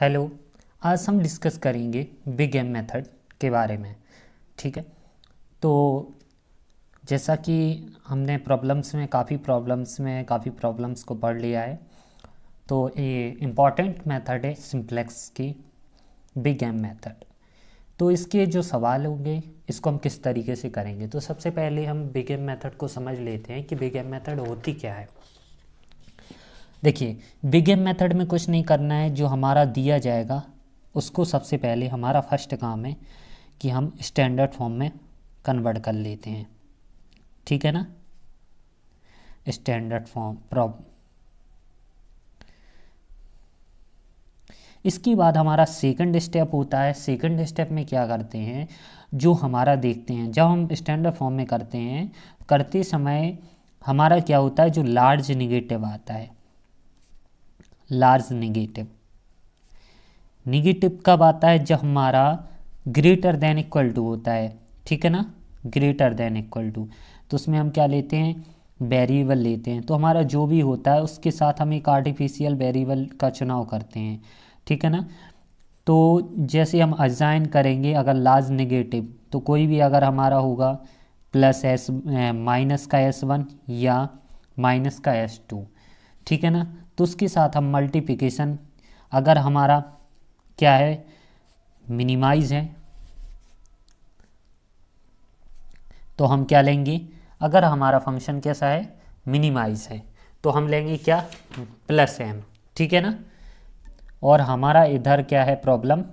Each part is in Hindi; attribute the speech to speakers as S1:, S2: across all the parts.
S1: हेलो आज हम डिस्कस करेंगे बिग एम मेथड के बारे में ठीक है तो जैसा कि हमने प्रॉब्लम्स में काफ़ी प्रॉब्लम्स में काफ़ी प्रॉब्लम्स को पढ़ लिया है तो ये इम्पॉर्टेंट मेथड है सिंप्लेक्स की बिग एम मेथड तो इसके जो सवाल होंगे इसको हम किस तरीके से करेंगे तो सबसे पहले हम बिग एम मेथड को समझ लेते हैं कि बिग एम मेथड होती क्या है देखिए बिगेम मेथड में कुछ नहीं करना है जो हमारा दिया जाएगा उसको सबसे पहले हमारा फर्स्ट काम है कि हम स्टैंडर्ड फॉर्म में कन्वर्ट कर लेते हैं ठीक है ना स्टैंडर्ड फॉर्म प्रॉब इसके बाद हमारा सेकंड स्टेप होता है सेकंड स्टेप में क्या करते हैं जो हमारा देखते हैं जब हम स्टैंडर्ड फॉर्म में करते हैं करते समय हमारा क्या होता है जो लार्ज निगेटिव आता है लार्ज निगेटिव निगेटिव कब आता है जब हमारा ग्रेटर देन इक्वल टू होता है ठीक है ना ग्रेटर देन इक्वल टू तो उसमें हम क्या लेते हैं वेरिएबल लेते हैं तो हमारा जो भी होता है उसके साथ हम एक आर्टिफिशियल वेरिएबल का चुनाव करते हैं ठीक है ना तो जैसे हम अजाइन करेंगे अगर लार्ज निगेटिव तो कोई भी अगर हमारा होगा प्लस एस माइनस का एस वन या माइनस का एस टू ठीक है ना तो उसके साथ हम मल्टीप्लिकेशन अगर हमारा क्या है मिनिमाइज है तो हम क्या लेंगे अगर हमारा फंक्शन कैसा है मिनिमाइज है तो हम लेंगे क्या प्लस एम ठीक है ना और हमारा इधर क्या है प्रॉब्लम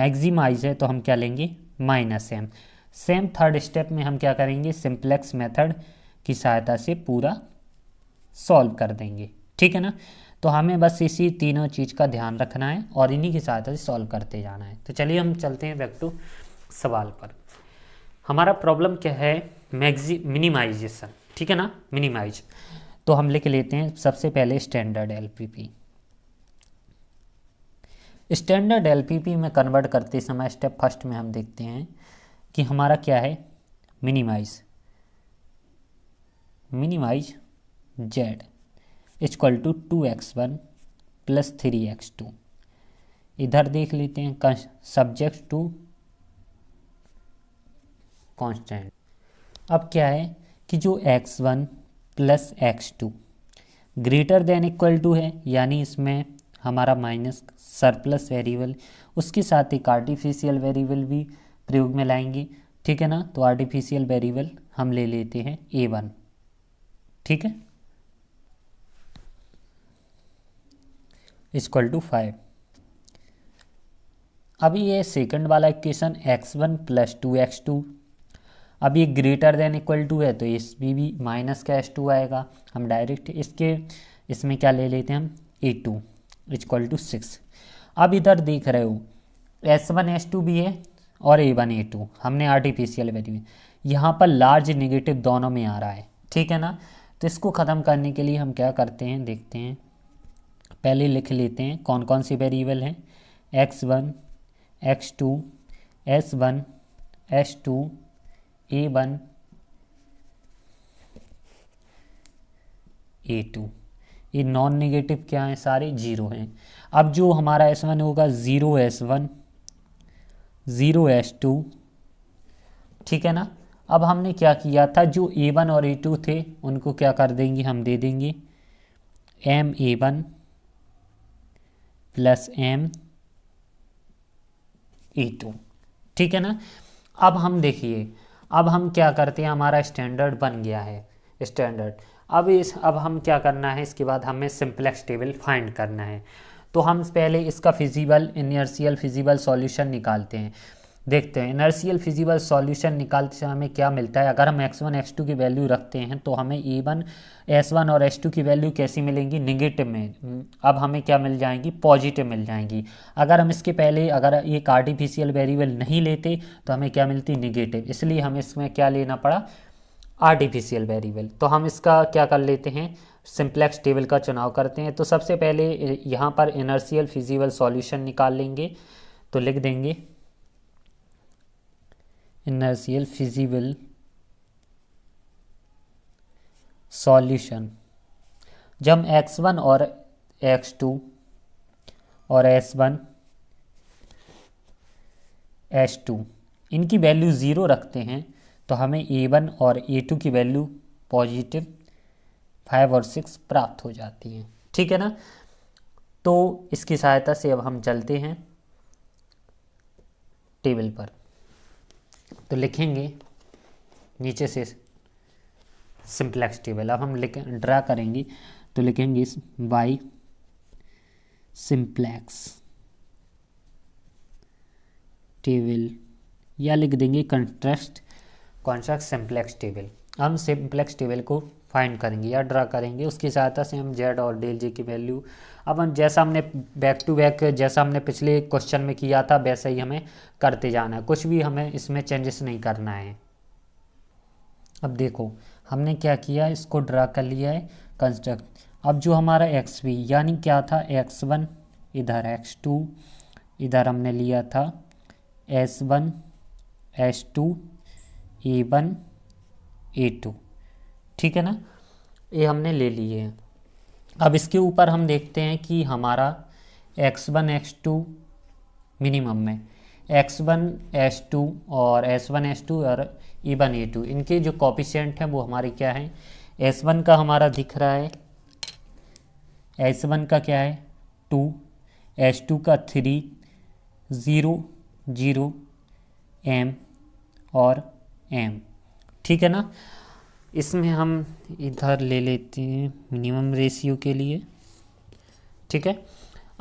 S1: मैक्सिमाइज है तो हम क्या लेंगे minus M same third step में हम क्या करेंगे सिंप्लेक्स मेथड की सहायता से पूरा सॉल्व कर देंगे ठीक है ना तो हमें बस इसी तीनों चीज़ का ध्यान रखना है और इन्हीं की सहायता से सॉल्व करते जाना है तो चलिए हम चलते हैं बैक टू सवाल पर हमारा प्रॉब्लम क्या है मैगजी मिनिमाइजेशन ठीक है ना मिनिमाइज तो हम लेके लेते हैं सबसे पहले स्टैंडर्ड एलपीपी स्टैंडर्ड एलपीपी में कन्वर्ट करते समय स्टेप फर्स्ट में हम देखते हैं कि हमारा क्या है minimize minimize z equal to two x one plus three x two इधर देख लेते हैं सब्जेक्ट टू कांस्टेंट अब क्या है कि जो x one plus x two greater than equal to है यानी इसमें हमारा माइनस सरप्लस वेरिएबल उसके साथ एक आर्टिफिशियल वेरिएबल भी प्रयोग में लाएंगे ठीक है ना तो आर्टिफिशियल वेरिएबल हम ले लेते हैं ए वन ठीक है इक्वल टू फाइव अभी ये सेकंड वाला equation x one plus two x two अब ये ग्रेटर देन इक्वल टू है तो इस भी भी माइनस का एस टू आएगा हम डायरेक्ट इसके इसमें क्या ले लेते हैं हम a two equal to six अब इधर देख रहे हो एस वन एस टू भी है और ए वन ए टू हमने आर्टिफिशियल वैल्यू में यहाँ पर लार्ज नेगेटिव दोनों में आ रहा है ठीक है ना तो इसको ख़त्म करने के लिए हम क्या करते हैं देखते हैं पहले लिख लेते हैं कौन कौन से वेरिएबल हैं x one x two s one s two a one a two ये नॉन नेगेटिव क्या हैं सारे जीरो हैं अब जो हमारा एस वन होगा zero s one zero s two ठीक है ना अब हमने क्या किया था जो ए वन और ए टू थे उनको क्या कर देंगे हम दे देंगे M a one plus M e two ठीक है ना अब हम देखिए अब हम क्या करते हैं हमारा स्टैंडर्ड बन गया है स्टैंडर्ड अब इस अब हम क्या करना है इसके बाद हमें सिंप्लेक्स टेबल फाइंड करना है तो हम पहले इसका फिजिबल इनर्सियल फिजिबल सॉल्यूशन निकालते हैं देखते हैं इनर्शियल फिजिबल सॉल्यूशन निकालते समय हमें क्या मिलता है अगर हम x1 x2 की वैल्यू रखते हैं तो हमें E1 S1 और S2 की वैल्यू कैसी मिलेंगी निगेटिव में अब हमें क्या मिल जाएंगी पॉजिटिव मिल जाएंगी अगर हम इसके पहले अगर एक आर्टिफिशियल वेरिएबल नहीं लेते तो हमें क्या मिलती निगेटिव इसलिए हमें इसमें क्या लेना पड़ा आर्टिफिशियल वेरिएबल तो हम इसका क्या कर लेते हैं सिंप्लेक्स टेबल का चुनाव करते हैं तो सबसे पहले यहाँ पर इनर्शियल फिजिबल सॉल्यूशन निकाल लेंगे तो लिख देंगे inertial feasible सॉल्यूशन जब हम x1 और x2 और s1 s2 इनकी वैल्यू ज़ीरो रखते हैं तो हमें a1 और a2 की वैल्यू पॉजिटिव फाइव और सिक्स प्राप्त हो जाती हैं ठीक है ना तो इसकी सहायता से अब हम चलते हैं टेबल पर तो लिखेंगे नीचे से सिंप्लेक्स टेबल अब हम लिख ड्रा करेंगे तो लिखेंगे बाई सिंप्लेक्स टेबल या लिख देंगे कंट्रेस्ट कॉन्ट्रस्ट सिंप्लेक्स टेबल हम सिंप्लेक्स टेबल को फाइंड करेंगे या ड्रा करेंगे उसकी सहायता से हम जेड और डेल जे की वैल्यू अब हम जैसा हमने बैक टू बैक जैसा हमने पिछले क्वेश्चन में किया था वैसा ही हमें करते जाना है कुछ भी हमें इसमें चेंजेस नहीं करना है अब देखो हमने क्या किया इसको ड्रा कर लिया है कंस्ट्रक्ट अब जो हमारा एक्स वी यानी क्या था एक्स वन इधर एक्स टू इधर हमने लिया था s one s two a one a two ठीक है ना ये हमने ले लिए हैं अब इसके ऊपर हम देखते हैं कि हमारा x one x two minimum में एक्स वन एस टू और एस वन एस टू और ई वन ए टू इनके जो कॉपिशेंट हैं वो हमारे क्या हैं एस वन का हमारा दिख रहा है एस वन का क्या है टू एस टू का थ्री ज़ीरो ज़ीरो एम और एम ठीक है ना इसमें हम इधर ले लेते हैं मिनिमम रेशियो के लिए ठीक है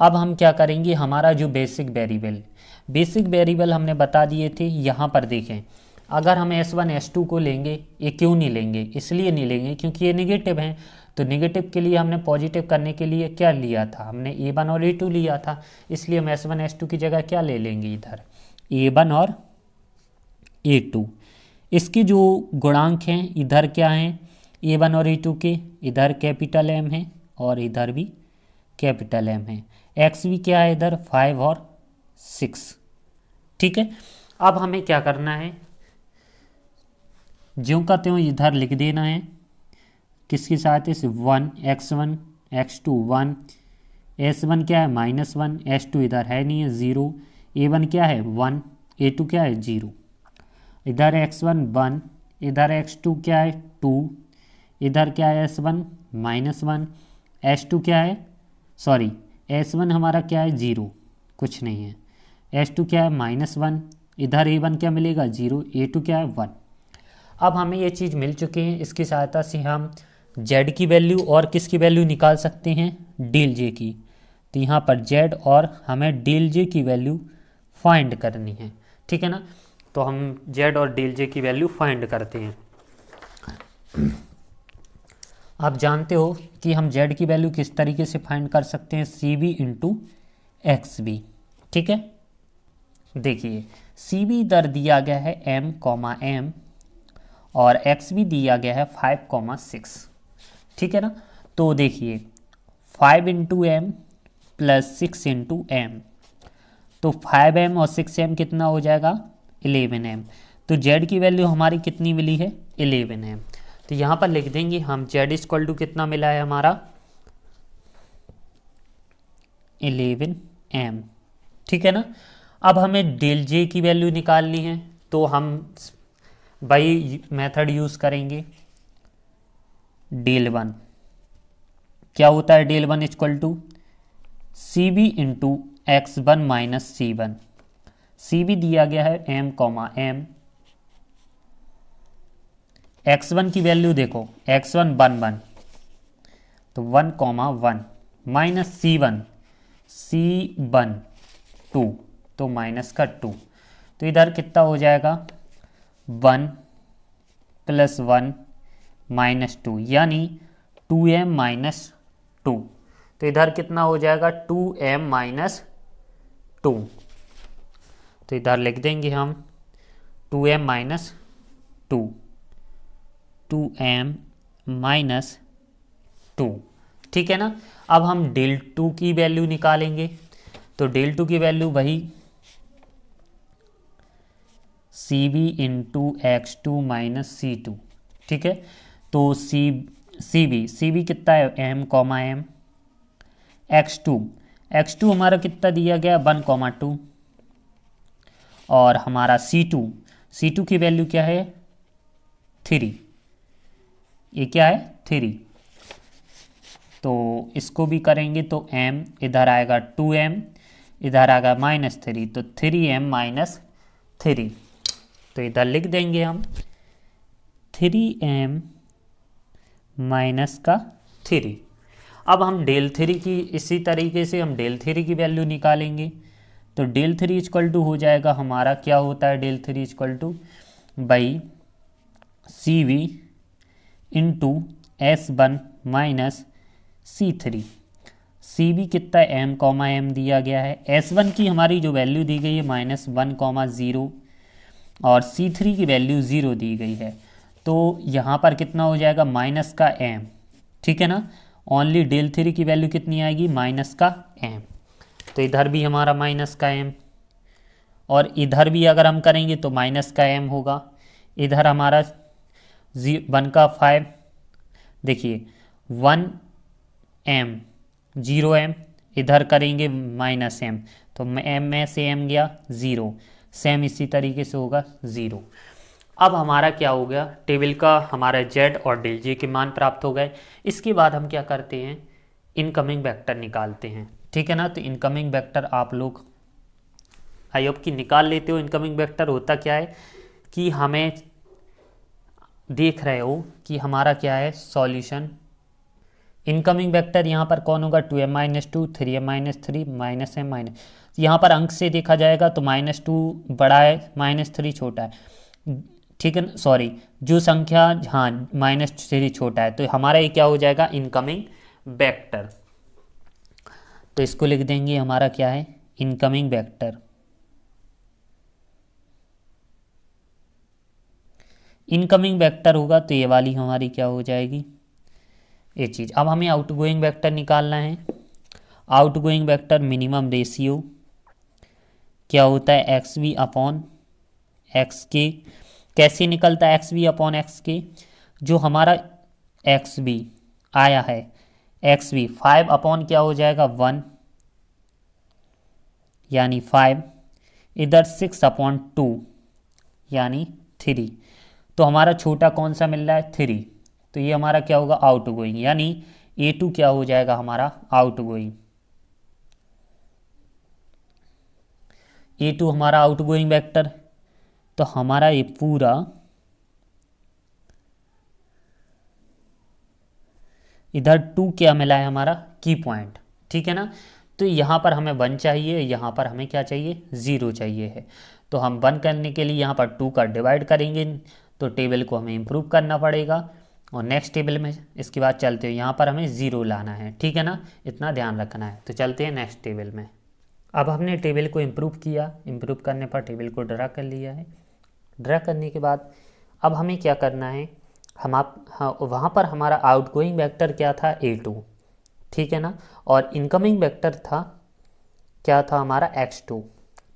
S1: अब हम क्या करेंगे हमारा जो बेसिक वेरिएबल बेसिक वेरिएबल हमने बता दिए थे यहाँ पर देखें अगर हम S1 S2 को लेंगे ये क्यों नहीं लेंगे इसलिए नहीं लेंगे क्योंकि ये निगेटिव हैं तो निगेटिव के लिए हमने पॉजिटिव करने के लिए क्या लिया था हमने वन और टू लिया था इसलिए हम एस टू की जगह क्या ले लेंगे इधर वन और ए टू इसकी जो गुणांक हैं इधर क्या हैं ए वन और ए टू के इधर कैपिटल एम है और इधर भी कैपिटल एम है एक्स भी क्या है इधर फाइव और सिक्स ठीक है अब हमें क्या करना है ज्यों का त्यों इधर लिख देना है किसके साथ इस one x one x two one s one क्या है माइनस वन एस टू इधर है नहीं है ज़ीरो ए वन क्या है वन ए टू क्या है ज़ीरो इधर एक्स वन वन इधर एक्स टू क्या है टू इधर क्या है s one minus one s two क्या है सॉरी एस वन हमारा क्या है ज़ीरो कुछ नहीं है एस टू क्या है माइनस वन इधर ए वन क्या मिलेगा जीरो ए टू क्या है वन अब हमें ये चीज़ मिल चुकी है इसकी सहायता से हम जेड की वैल्यू और किसकी वैल्यू निकाल सकते हैं डील जे की तो यहाँ पर जेड और हमें डील जे की वैल्यू फाइंड करनी है ठीक है ना तो हम जेड और डील जे की वैल्यू फाइंड करते हैं आप जानते हो कि हम जेड की वैल्यू किस तरीके से फाइंड कर सकते हैं c b into x b ठीक है देखिए सी बी दर दिया गया है एम कॉमा एम और एक्स बी दिया गया है फाइव कॉमा सिक्स ठीक है ना तो देखिए five into M plus six into M तो फाइव एम और सिक्स एम कितना हो जाएगा इलेवन एम तो जेड की वैल्यू हमारी कितनी मिली है इलेवन एम तो यहाँ पर लिख देंगे हम जेड इजक्वल टू कितना मिला है हमारा इलेवन एम ठीक है ना अब हमें डेल जे की वैल्यू निकालनी है तो हम बाई मेथड यूज़ करेंगे डेल वन क्या होता है del one equal to c b into x one minus c one c भी दिया गया है M comma M x one की वैल्यू देखो एक्स वन वन वन तो one comma one minus c one c one two तो माइनस का टू तो इधर कितना हो जाएगा one plus one minus two यानी टू एम माइनस टू तो इधर कितना हो जाएगा टू एम माइनस टू तो इधर लिख देंगे हम two M minus two two M minus two ठीक है ना अब हम डेल टू की वैल्यू निकालेंगे तो डेल टू की वैल्यू वही c b into x two minus c two ठीक है तो सी सी बी सी बी कितना है M comma M x two x two हमारा कितना दिया गया वन कॉमा टू और हमारा सी टू सी टू की वैल्यू क्या है थ्री ये क्या है थ्री तो इसको भी करेंगे तो m इधर आएगा टू एम इधर आएगा माइनस थ्री तो थ्री एम माइनस थ्री तो इधर लिख देंगे हम थ्री एम माइनस का थ्री अब हम डेल थ्री की इसी तरीके से हम डेल थ्री की वैल्यू निकालेंगे तो डेल थ्री इजक्ल टू हो जाएगा हमारा क्या होता है del three equal to by c v into s one minus c three c v कितना एम कॉमा एम दिया गया है एस वन की हमारी जो वैल्यू दी गई है माइनस वन कॉमा ज़ीरो और सी थ्री की वैल्यू ज़ीरो दी गई है तो यहाँ पर कितना हो जाएगा माइनस का एम ठीक है ना ओनली डेल थ्री की वैल्यू कितनी आएगी माइनस का एम तो इधर भी हमारा माइनस का एम और इधर भी अगर हम करेंगे तो माइनस का एम होगा इधर हमारा जी वन का फाइव देखिए वन एम जीरो एम इधर करेंगे माइनस एम तो एम में से एम गया ज़ीरो सेम इसी तरीके से होगा ज़ीरो अब हमारा क्या हो गया टेबल का हमारा जेड और डेल जे के मान प्राप्त हो गए इसके बाद हम क्या करते हैं इनकमिंग वेक्टर निकालते हैं ठीक है ना तो इनकमिंग वेक्टर आप लोग आई होप कि निकाल लेते हो इनकमिंग वेक्टर होता क्या है कि हमें देख रहे हो कि हमारा क्या है सॉल्यूशन इनकमिंग वेक्टर यहाँ पर कौन होगा two M minus two three M minus three minus M minus यहाँ पर अंक से देखा जाएगा तो माइनस टू बड़ा है माइनस थ्री छोटा है ठीक है सॉरी जो संख्या हाँ माइनस थ्री छोटा है तो हमारा ये क्या हो जाएगा इनकमिंग वेक्टर तो इसको लिख देंगे हमारा क्या है इनकमिंग वेक्टर इनकमिंग वेक्टर होगा तो ये वाली हमारी क्या हो जाएगी ये चीज़ अब हमें आउटगोइंग वेक्टर निकालना है आउटगोइंग वेक्टर मिनिमम रेशियो क्या होता है एक्स वी अपॉन एक्स के कैसे निकलता है एक्स वी अपॉन एक्स के जो हमारा एक्स वी आया है एक्स वी फाइव अपॉन क्या हो जाएगा वन यानी फाइव इधर सिक्स अपॉन टू यानी थ्री तो हमारा छोटा कौन सा मिल रहा है थ्री तो ये हमारा क्या होगा आउट गोइंग यानी ए टू क्या हो जाएगा हमारा आउट गोइंग ए टू हमारा आउट गोइंग वैक्टर तो हमारा ये पूरा इधर टू क्या मिला है हमारा की पॉइंट ठीक है ना तो यहाँ पर हमें वन चाहिए यहाँ पर हमें क्या चाहिए ज़ीरो चाहिए है तो हम वन करने के लिए यहाँ पर टू का डिवाइड करेंगे तो टेबल को हमें इम्प्रूव करना पड़ेगा और नेक्स्ट टेबल में इसके बाद चलते हो यहाँ पर हमें ज़ीरो लाना है ठीक है ना इतना ध्यान रखना है तो चलते हैं नेक्स्ट टेबल में अब हमने टेबल को इम्प्रूव किया इम्प्रूव करने पर टेबल को ड्रा कर लिया है ड्रा करने के बाद अब हमें क्या करना है हम आप हाँ वहाँ पर हमारा आउटगोइंग वेक्टर क्या था ए टू ठीक है ना और इनकमिंग वेक्टर था क्या था हमारा एक्स टू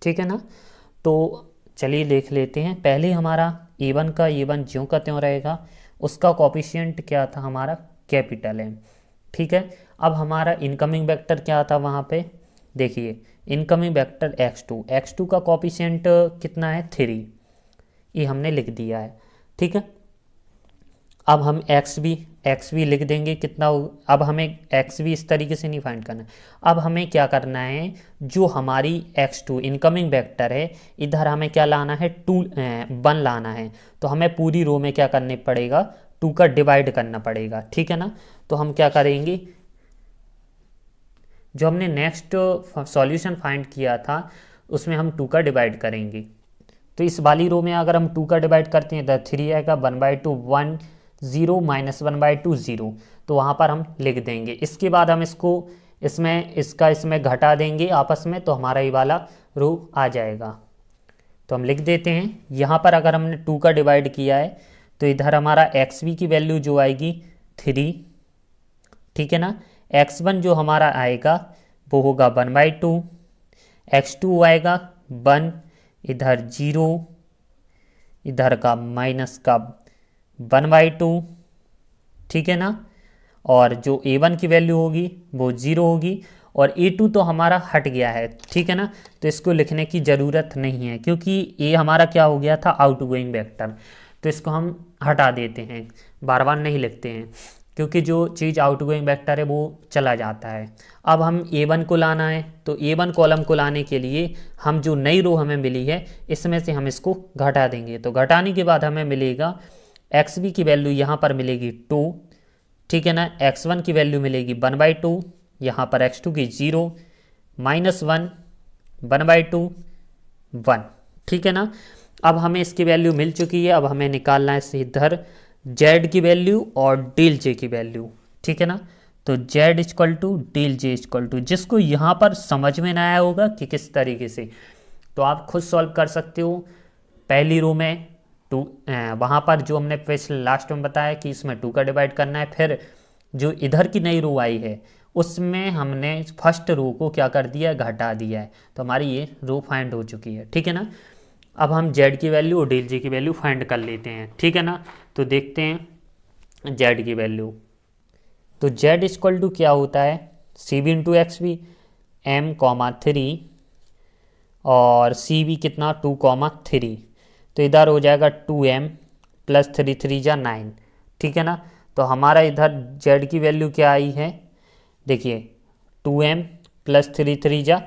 S1: ठीक है ना तो चलिए देख लेते हैं पहले हमारा ए वन का ए वन ज्यों का त्यों रहेगा उसका कॉपिशियंट क्या था हमारा कैपिटल एम ठीक है अब हमारा इनकमिंग वेक्टर क्या था वहाँ पे देखिए incoming vector x two x two का कॉपिशियंट कितना है थ्री ये हमने लिख दिया है ठीक है अब हम एक्स भी एक्स भी लिख देंगे कितना अब हमें एक्स भी इस तरीके से नहीं फाइंड करना है अब हमें क्या करना है जो हमारी एक्स टू इनकमिंग वेक्टर है इधर हमें क्या लाना है टू वन लाना है तो हमें पूरी रो में क्या करने पड़ेगा टू का डिवाइड करना पड़ेगा ठीक है ना तो हम क्या करेंगे जो हमने नेक्स्ट सॉल्यूशन फाइंड किया था उसमें हम टू का डिवाइड करेंगे तो इस वाली रो में अगर हम टू का डिवाइड करते हैं तो थ्री आएगा one by two one zero minus one by two zero तो वहाँ पर हम लिख देंगे इसके बाद हम इसको इसमें इसका इसमें घटा देंगे आपस में तो हमारा ये वाला रो आ जाएगा तो हम लिख देते हैं यहाँ पर अगर हमने टू का डिवाइड किया है तो इधर हमारा एक्स वी की वैल्यू जो आएगी थ्री ठीक है ना एक्स वन जो हमारा आएगा वो होगा one by two x two आएगा वन इधर जीरो इधर का माइनस का वन बाई टू ठीक है ना और जो ए वन की वैल्यू होगी वो ज़ीरो होगी और ए टू तो हमारा हट गया है ठीक है ना तो इसको लिखने की ज़रूरत नहीं है क्योंकि ए हमारा क्या हो गया था आउट गोइंग वैक्टर तो इसको हम हटा देते हैं बार बार नहीं लिखते हैं क्योंकि जो चीज़ आउट गोइंग वैक्टर है वो चला जाता है अब हम ए वन को लाना है तो ए वन कॉलम को लाने के लिए हम जो नई रो हमें मिली है इसमें से हम इसको घटा देंगे तो घटाने के बाद हमें मिलेगा एक्स बी की वैल्यू यहाँ पर मिलेगी टू ठीक है ना एक्स वन की वैल्यू मिलेगी वन बाई टू यहाँ पर एक्स टू की zero minus one one by two one ठीक है ना अब हमें इसकी वैल्यू मिल चुकी है अब हमें निकालना है इधर जेड की वैल्यू और डील जे की वैल्यू ठीक है ना तो z equal to del j equal to जिसको यहाँ पर समझ में ना आया होगा कि किस तरीके से तो आप खुद सॉल्व कर सकते हो पहली रो में टू वहाँ पर जो हमने क्वेश्चन लास्ट में बताया कि इसमें टू का डिवाइड करना है फिर जो इधर की नई रू आई है उसमें हमने फर्स्ट रू को क्या कर दिया है घटा दिया है तो हमारी ये रू फाइंड हो चुकी है ठीक है ना अब हम जेड की वैल्यू और डील जी की वैल्यू फाइंड कर लेते हैं ठीक है ना तो देखते हैं जेड की वैल्यू तो जेड इजक्वल टू क्या होता है c b into x b M comma three और सी बी कितना टू कॉमा थ्री तो इधर हो जाएगा two M plus three three जा नाइन ठीक है ना तो हमारा इधर जेड की वैल्यू क्या आई है देखिए two M plus three three जा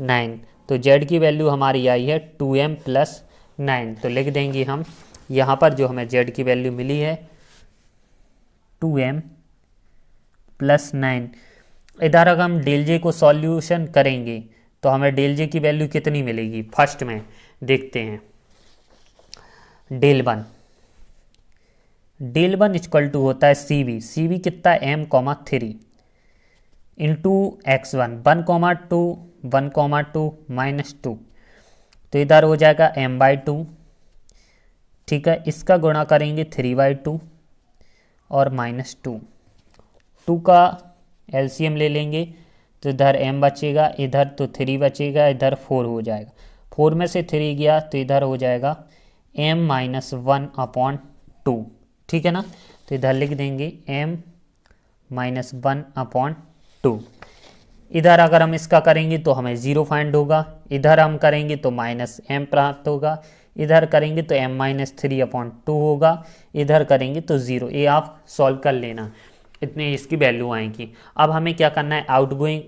S1: नाइन तो जेड की वैल्यू हमारी आई है टू एम प्लस नाइन तो लिख देंगे हम यहाँ पर जो हमें जेड की वैल्यू मिली है टू एम प्लस नाइन इधर अगर हम डेल जे को सॉल्यूशन करेंगे तो हमें डेल जे की वैल्यू कितनी मिलेगी फर्स्ट में देखते हैं del one del one equal to होता है सी वी सी वी कितना M comma three into x one one comma two one comma two minus two तो इधर हो जाएगा एम बाई टू ठीक है इसका गुणा करेंगे थ्री बाई टू और माइनस टू टू का एलसीएम ले लेंगे तो इधर एम बचेगा इधर तो थ्री बचेगा इधर फोर हो जाएगा फोर में से थ्री गया तो इधर हो जाएगा M minus one upon two ठीक है ना तो इधर लिख देंगे M minus one upon two इधर अगर हम इसका करेंगे तो हमें ज़ीरो फाइंड होगा इधर हम करेंगे तो माइनस एम प्राप्त होगा इधर करेंगे तो M minus three upon two होगा इधर करेंगे तो ज़ीरो ये आप सॉल्व कर लेना इतने इसकी वैल्यू आएगी अब हमें क्या करना है आउटगोइंग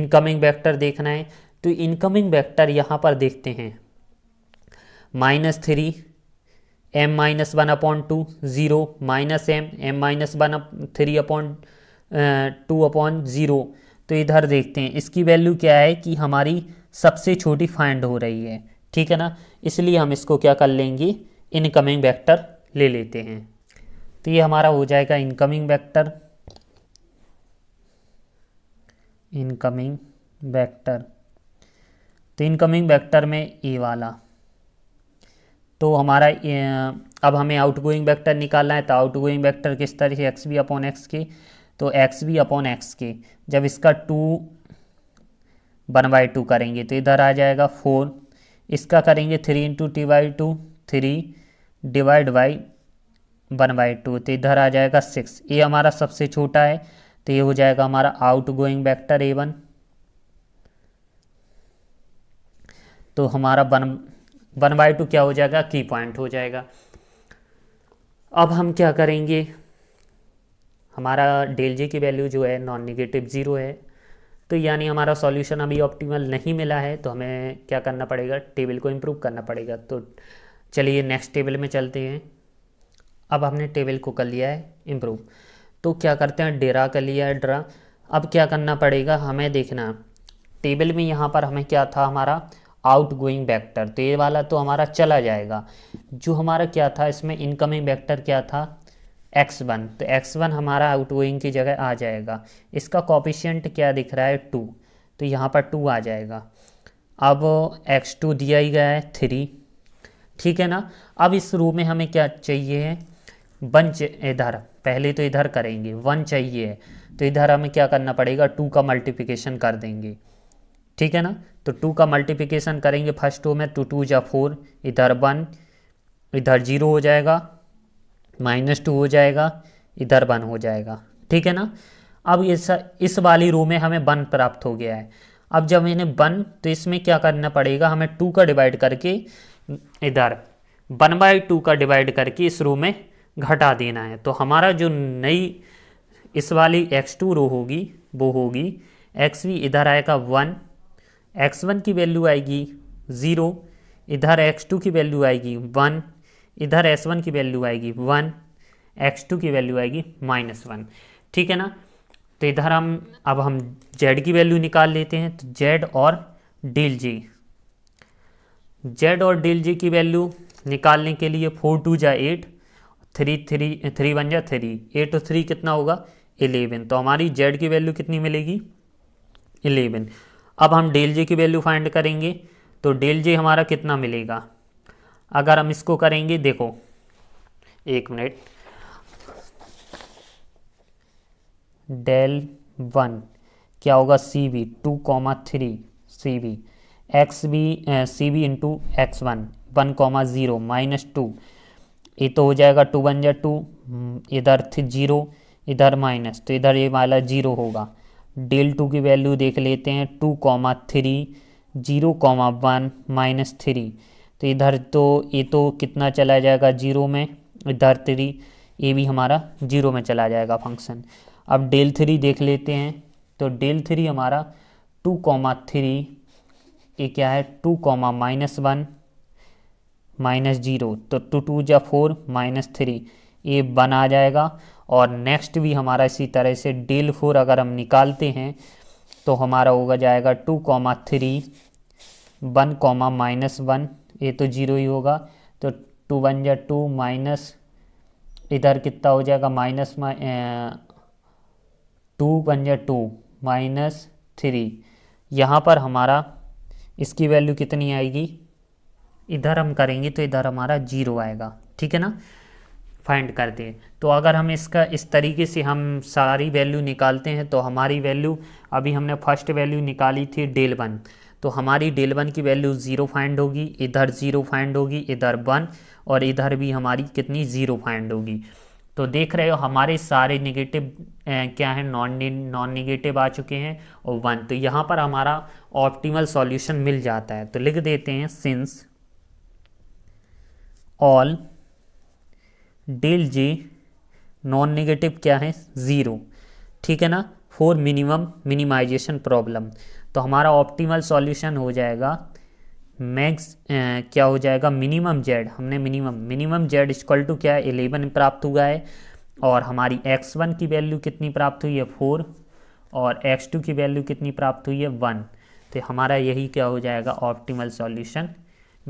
S1: इनकमिंग वेक्टर देखना है तो इनकमिंग वेक्टर यहाँ पर देखते हैं minus three M minus one upon two zero minus M M minus one three upon two upon zero तो इधर देखते हैं इसकी वैल्यू क्या है कि हमारी सबसे छोटी फाइंड हो रही है ठीक है ना इसलिए हम इसको क्या कर लेंगे इनकमिंग वेक्टर ले लेते हैं तो ये हमारा हो जाएगा इनकमिंग वेक्टर इनकमिंग वेक्टर तो इनकमिंग वेक्टर में ए वाला तो हमारा अब हमें आउट गोइंग वैक्टर निकालना है तो आउट गोइंग वैक्टर किस तरह से एक्स बी अपॉन एक्स के तो एक्स बी अपॉन एक्स के जब इसका टू वन बाई टू करेंगे तो इधर आ जाएगा फोर इसका करेंगे three into t by two three divide by one by two तो इधर आ जाएगा सिक्स ये हमारा सबसे छोटा है तो ये हो जाएगा हमारा outgoing vector a one तो हमारा वन वन बाई टू क्या हो जाएगा की पॉइंट हो जाएगा अब हम क्या करेंगे हमारा डेल जे की वैल्यू जो है नॉन निगेटिव ज़ीरो है तो यानी हमारा सॉल्यूशन अभी ऑप्टिमल नहीं मिला है तो हमें क्या करना पड़ेगा टेबल को इम्प्रूव करना पड़ेगा तो चलिए नेक्स्ट टेबल में चलते हैं अब हमने टेबल को कर लिया है इम्प्रूव तो क्या करते हैं डेरा कर लिया है ड्रा अब क्या करना पड़ेगा हमें देखना टेबल में यहाँ पर हमें क्या था हमारा आउट गोइंग वैक्टर तो ये वाला तो हमारा चला जाएगा जो हमारा क्या था इसमें इनकमिंग वैक्टर क्या था एक्स वन तो एक्स वन हमारा आउट गोइंग की जगह आ जाएगा इसका कॉपिशेंट क्या दिख रहा है टू तो यहाँ पर टू आ जाएगा अब एक्स टू दिया ही गया है थ्री ठीक है ना अब इस रूप में हमें क्या चाहिए है वन इधर पहले तो इधर करेंगे वन चाहिए तो इधर हमें क्या करना पड़ेगा टू का मल्टीप्लिकेशन कर देंगे ठीक है ना तो टू का मल्टीप्लिकेशन करेंगे फर्स्ट टू में टू टू या फोर इधर वन इधर जीरो हो जाएगा माइनस टू हो जाएगा इधर वन हो जाएगा ठीक है ना अब इस इस वाली रो में हमें वन प्राप्त हो गया है अब जब इन्हें वन तो इसमें क्या करना पड़ेगा हमें टू का डिवाइड करके इधर वन बाई टू का डिवाइड करके इस रो में घटा देना है तो हमारा जो नई इस वाली एक्स टू रो होगी वो होगी एक्स भी इधर आएगा वन एक्स वन की वैल्यू आएगी ज़ीरो इधर एक्स टू की वैल्यू आएगी वन इधर s1 वन की वैल्यू आएगी वन एक्स टू की वैल्यू आएगी माइनस वन ठीक है ना तो इधर हम अब हम जेड की वैल्यू निकाल लेते हैं तो जेड और डील जी जेड और डील जी की वैल्यू निकालने के लिए फोर टू जा eight three three three one जा थ्री एट और थ्री कितना होगा इलेवन तो हमारी जेड की वैल्यू कितनी मिलेगी इलेवन अब हम डेल जे की वैल्यू फाइंड करेंगे तो डेल जे हमारा कितना मिलेगा अगर हम इसको करेंगे देखो एक मिनट डेल वन क्या होगा c b two comma three c b x b c b into x one one comma zero minus two ये तो हो जाएगा टू वन जै टू इधर थी जीरो इधर माइनस तो इधर ये वाला जीरो होगा डेल टू की वैल्यू देख लेते हैं two comma three zero comma one minus three तो इधर तो ये तो कितना चला जाएगा जीरो में इधर थ्री ये भी हमारा जीरो में चला जाएगा फंक्शन अब डेल थ्री देख लेते हैं तो डेल थ्री हमारा टू कॉमा थ्री ये क्या है two comma minus one minus zero तो टू टू या फोर माइनस थ्री ये वन आ जाएगा और नेक्स्ट भी हमारा इसी तरह से डेल फोर अगर हम निकालते हैं तो हमारा होगा जाएगा two comma three one comma minus one ये तो जीरो ही होगा तो टू वन या टू माइनस इधर कितना हो जाएगा माइनस टू वन या टू माइनस थ्री यहाँ पर हमारा इसकी वैल्यू कितनी आएगी इधर हम करेंगे तो इधर हमारा जीरो आएगा ठीक है ना फाइंड कर दें तो अगर हम इसका इस तरीके से हम सारी वैल्यू निकालते हैं तो हमारी वैल्यू अभी हमने फर्स्ट वैल्यू निकाली थी डेल वन तो हमारी डेल वन की वैल्यू ज़ीरो फाइंड होगी इधर ज़ीरो फाइंड होगी इधर वन और इधर भी हमारी कितनी ज़ीरो फाइंड होगी तो देख रहे हो हमारे सारे निगेटिव क्या है नॉन नॉन नेगेटिव आ चुके हैं और वन तो यहाँ पर हमारा ऑप्टिमल सॉल्यूशन मिल जाता है तो लिख देते हैं since all del j non negative क्या है ज़ीरो ठीक है ना फॉर मिनिमम मिनिमाइजेशन प्रॉब्लम तो हमारा ऑप्टिमल सॉल्यूशन हो जाएगा मैक्स क्या हो जाएगा मिनिमम जेड हमने minimum minimum z equal to क्या है एलेवन प्राप्त हुआ है और हमारी एक्स वन की वैल्यू कितनी प्राप्त हुई है फोर और एक्स टू की वैल्यू कितनी प्राप्त हुई है वन तो हमारा यही क्या हो जाएगा ऑप्टिमल सॉल्यूशन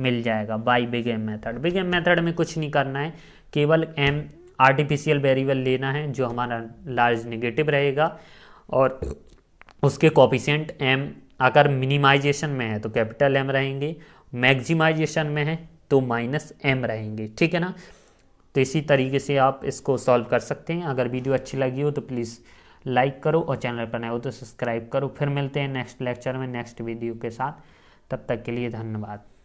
S1: मिल जाएगा by big M method big M method में कुछ नहीं करना है केवल एम आर्टिफिशियल वेरिएबल लेना है जो हमारा लार्ज नेगेटिव रहेगा और उसके कॉपिशेंट एम अगर मिनिमाइजेशन में है तो कैपिटल एम रहेंगे मैक्सिमाइजेशन में है तो माइनस एम रहेंगे ठीक है ना तो इसी तरीके से आप इसको सॉल्व कर सकते हैं अगर वीडियो अच्छी लगी हो तो प्लीज़ लाइक करो और चैनल पर नए हो तो सब्सक्राइब करो फिर मिलते हैं नेक्स्ट लेक्चर में नेक्स्ट वीडियो के साथ तब तक के लिए धन्यवाद